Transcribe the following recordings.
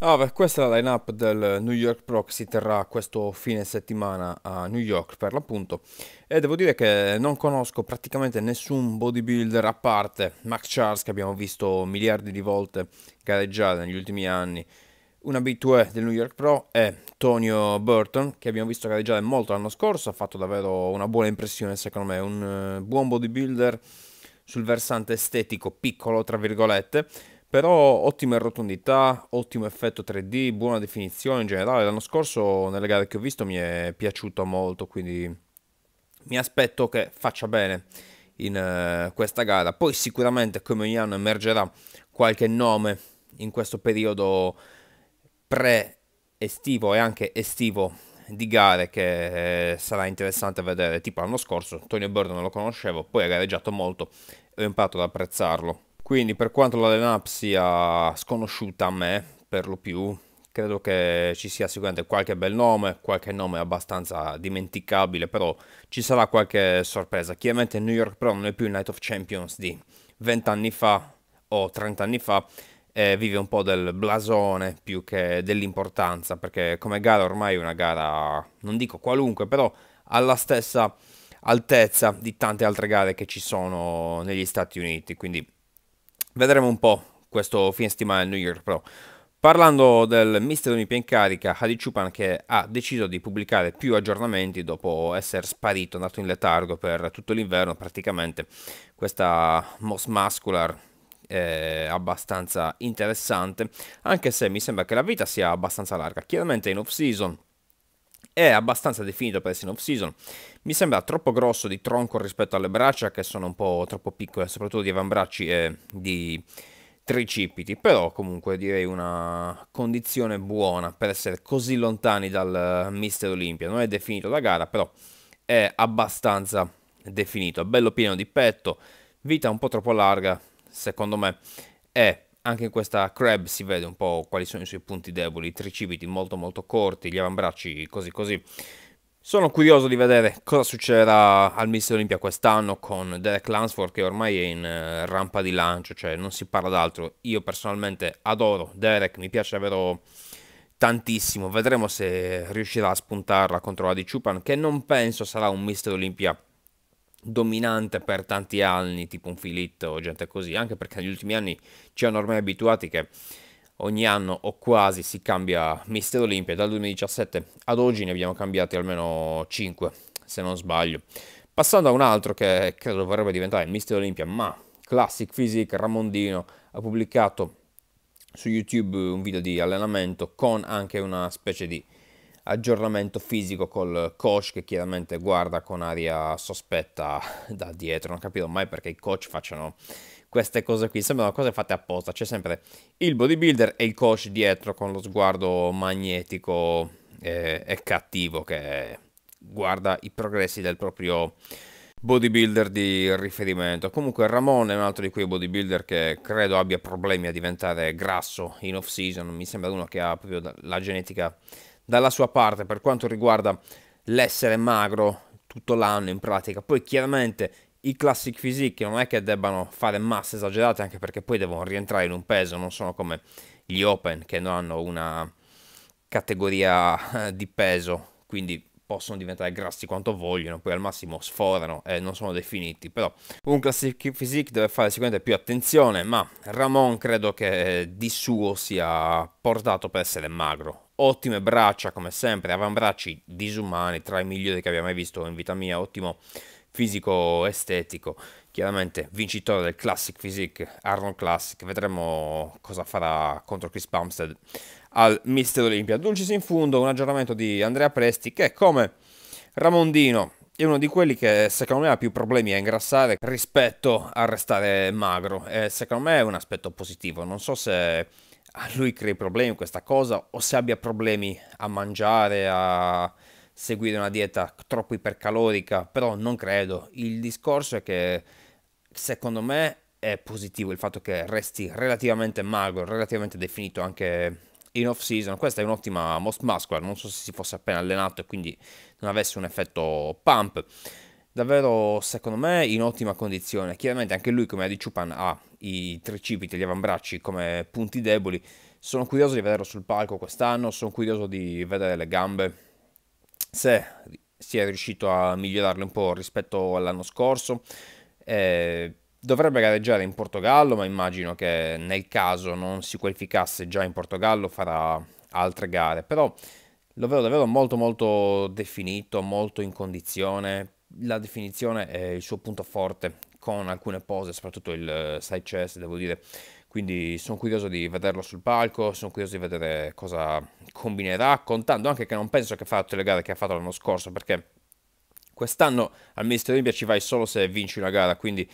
Allora, ah, questa è la lineup del New York Pro che si terrà questo fine settimana a New York per l'appunto e devo dire che non conosco praticamente nessun bodybuilder a parte Max Charles che abbiamo visto miliardi di volte gareggiare negli ultimi anni un abitué del New York Pro è Tonio Burton, che abbiamo visto gareggiare molto l'anno scorso, ha fatto davvero una buona impressione secondo me, un eh, buon bodybuilder sul versante estetico piccolo, tra virgolette, però ottima rotondità, ottimo effetto 3D, buona definizione in generale. L'anno scorso nelle gare che ho visto mi è piaciuto molto, quindi mi aspetto che faccia bene in uh, questa gara. Poi sicuramente come ogni anno emergerà qualche nome in questo periodo pre-estivo e anche estivo di gare che eh, sarà interessante vedere. Tipo l'anno scorso Tony Bird non lo conoscevo, poi ha gareggiato molto e ho imparato ad apprezzarlo. Quindi per quanto la lineup sia sconosciuta a me, per lo più, credo che ci sia sicuramente qualche bel nome, qualche nome abbastanza dimenticabile, però ci sarà qualche sorpresa. Chiaramente New York Pro non è più il Night of Champions di 20 anni fa o 30 anni fa, eh, vive un po' del blasone più che dell'importanza, perché come gara ormai è una gara, non dico qualunque, però alla stessa altezza di tante altre gare che ci sono negli Stati Uniti, quindi Vedremo un po' questo fine settimana del New York Pro. Parlando del mister Olimpia in carica, Hadi Chupan che ha deciso di pubblicare più aggiornamenti dopo essere sparito, andato in letargo per tutto l'inverno praticamente, questa Moss Muscular è abbastanza interessante, anche se mi sembra che la vita sia abbastanza larga. Chiaramente in off season è abbastanza definito per essere in off-season. Mi sembra troppo grosso di tronco rispetto alle braccia, che sono un po' troppo piccole, soprattutto di avambracci e di tricipiti. Però comunque direi una condizione buona per essere così lontani dal eh, Mister Olimpia. Non è definito la gara, però è abbastanza definito. Bello pieno di petto, vita un po' troppo larga, secondo me è anche in questa Crab si vede un po' quali sono i suoi punti deboli, i tricipiti molto molto corti, gli avambracci così così. Sono curioso di vedere cosa succederà al Mister Olympia quest'anno con Derek Lansford che ormai è in eh, rampa di lancio, cioè non si parla d'altro. Io personalmente adoro Derek, mi piace davvero tantissimo. Vedremo se riuscirà a spuntarla contro la di Chupan che non penso sarà un Mister Olympia dominante per tanti anni, tipo un Filitto o gente così, anche perché negli ultimi anni ci hanno ormai abituati che ogni anno o quasi si cambia Mister Olimpia, dal 2017 ad oggi ne abbiamo cambiati almeno 5, se non sbaglio. Passando a un altro che credo vorrebbe diventare Mister Olimpia, ma Classic Physique Ramondino ha pubblicato su YouTube un video di allenamento con anche una specie di aggiornamento fisico col coach che chiaramente guarda con aria sospetta da dietro. Non capito mai perché i coach facciano queste cose qui, sembrano cose fatte apposta. C'è sempre il bodybuilder e il coach dietro con lo sguardo magnetico e, eh, e cattivo che guarda i progressi del proprio bodybuilder di riferimento. Comunque Ramon è un altro di quei bodybuilder che credo abbia problemi a diventare grasso in off season, mi sembra uno che ha proprio la genetica dalla sua parte per quanto riguarda l'essere magro tutto l'anno in pratica. Poi chiaramente i classic physique non è che debbano fare masse esagerate anche perché poi devono rientrare in un peso, non sono come gli open che non hanno una categoria eh, di peso, quindi possono diventare grassi quanto vogliono, poi al massimo sforano e non sono definiti, però un classic physique deve fare sicuramente più attenzione, ma Ramon credo che eh, di suo sia portato per essere magro, ottime braccia come sempre, avambracci disumani, tra i migliori che abbia mai visto in vita mia, ottimo fisico estetico, chiaramente vincitore del Classic Physique, Arnold Classic, vedremo cosa farà contro Chris Bumstead al Mister Olympia. Dulcis in fondo un aggiornamento di Andrea Presti che come Ramondino è uno di quelli che secondo me ha più problemi a ingrassare rispetto a restare magro e secondo me è un aspetto positivo, non so se a lui crei problemi questa cosa o se abbia problemi a mangiare, a seguire una dieta troppo ipercalorica, però non credo. Il discorso è che secondo me è positivo il fatto che resti relativamente magro, relativamente definito anche in off season. Questa è un'ottima most muscular, non so se si fosse appena allenato e quindi non avesse un effetto pump davvero secondo me in ottima condizione. Chiaramente anche lui come Adi Chupan ha i tricipiti e gli avambracci come punti deboli. Sono curioso di vederlo sul palco quest'anno, sono curioso di vedere le gambe. Se si è riuscito a migliorarle un po' rispetto all'anno scorso. Eh, dovrebbe gareggiare in Portogallo, ma immagino che nel caso non si qualificasse già in Portogallo farà altre gare. Però lo vedo davvero molto molto definito, molto in condizione, la definizione è il suo punto forte con alcune pose, soprattutto il eh, side chest, devo dire. Quindi sono curioso di vederlo sul palco, sono curioso di vedere cosa combinerà, contando anche che non penso che farà tutte le gare che ha fatto l'anno scorso, perché quest'anno al Mister Olimpia ci vai solo se vinci una gara, quindi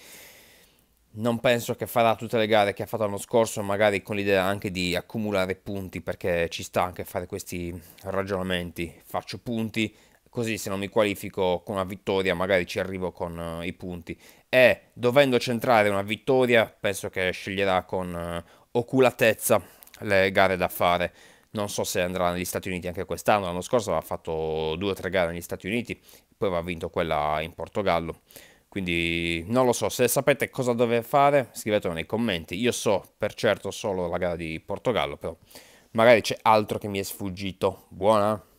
non penso che farà tutte le gare che ha fatto l'anno scorso, magari con l'idea anche di accumulare punti, perché ci sta anche fare questi ragionamenti. Faccio punti, così se non mi qualifico con una vittoria magari ci arrivo con uh, i punti. E dovendo centrare una vittoria, penso che sceglierà con uh, oculatezza le gare da fare. Non so se andrà negli Stati Uniti anche quest'anno, l'anno scorso aveva fatto due o tre gare negli Stati Uniti, poi aveva vinto quella in Portogallo. Quindi non lo so, se sapete cosa dove fare scrivetelo nei commenti. Io so per certo solo la gara di Portogallo, però magari c'è altro che mi è sfuggito. Buona!